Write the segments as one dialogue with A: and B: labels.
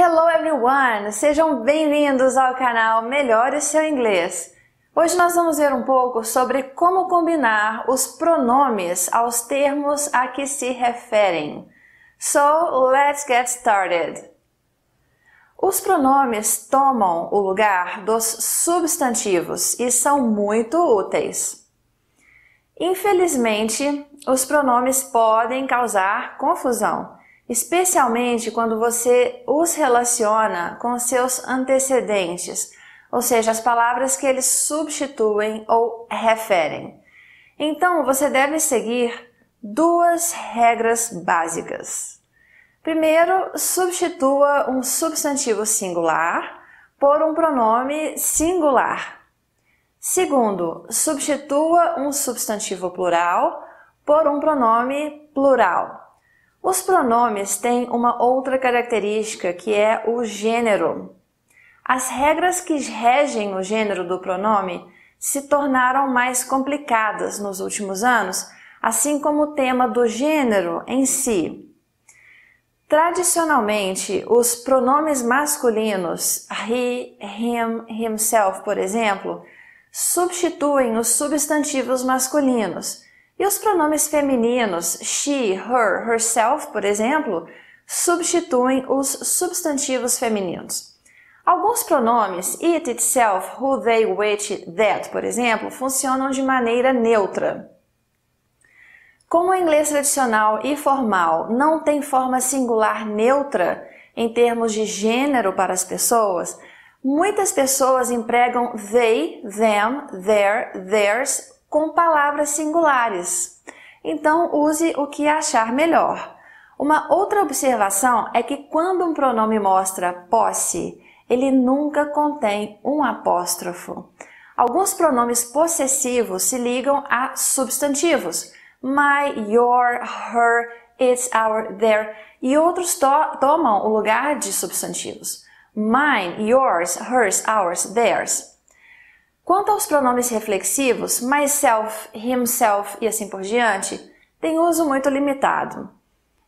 A: Hello everyone! Sejam bem-vindos ao canal Melhore Seu Inglês. Hoje nós vamos ver um pouco sobre como combinar os pronomes aos termos a que se referem. So, let's get started! Os pronomes tomam o lugar dos substantivos e são muito úteis. Infelizmente, os pronomes podem causar confusão especialmente quando você os relaciona com seus antecedentes, ou seja, as palavras que eles substituem ou referem. Então, você deve seguir duas regras básicas. Primeiro, substitua um substantivo singular por um pronome singular. Segundo, substitua um substantivo plural por um pronome plural. Os pronomes têm uma outra característica que é o gênero. As regras que regem o gênero do pronome se tornaram mais complicadas nos últimos anos, assim como o tema do gênero em si. Tradicionalmente, os pronomes masculinos, he, him, himself, por exemplo, substituem os substantivos masculinos e os pronomes femininos she, her, herself, por exemplo, substituem os substantivos femininos. Alguns pronomes, it, itself, who, they, which, that, por exemplo, funcionam de maneira neutra. Como o inglês tradicional e formal não tem forma singular neutra em termos de gênero para as pessoas, muitas pessoas empregam they, them, their, theirs com palavras singulares. Então, use o que achar melhor. Uma outra observação é que quando um pronome mostra posse, ele nunca contém um apóstrofo. Alguns pronomes possessivos se ligam a substantivos. My, your, her, it's, our, their. E outros to tomam o lugar de substantivos. Mine, yours, hers, ours, theirs. Quanto aos pronomes reflexivos, myself, himself e assim por diante, têm uso muito limitado.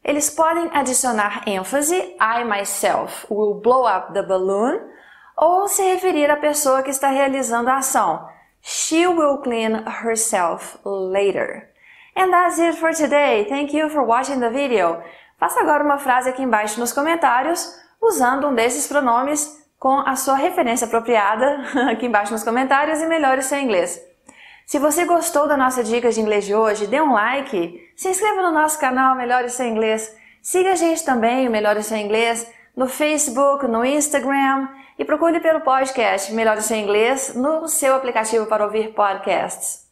A: Eles podem adicionar ênfase, I myself will blow up the balloon, ou se referir à pessoa que está realizando a ação. She will clean herself later. And that's it for today. Thank you for watching the video. Faça agora uma frase aqui embaixo nos comentários usando um desses pronomes com a sua referência apropriada aqui embaixo nos comentários e melhore seu inglês. Se você gostou da nossa dica de inglês de hoje, dê um like, se inscreva no nosso canal Melhore Seu Inglês, siga a gente também, Melhore Seu Inglês, no Facebook, no Instagram e procure pelo podcast Melhore Seu Inglês no seu aplicativo para ouvir podcasts.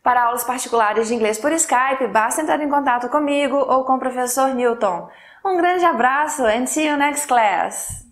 A: Para aulas particulares de inglês por Skype, basta entrar em contato comigo ou com o professor Newton. Um grande abraço and see you next class!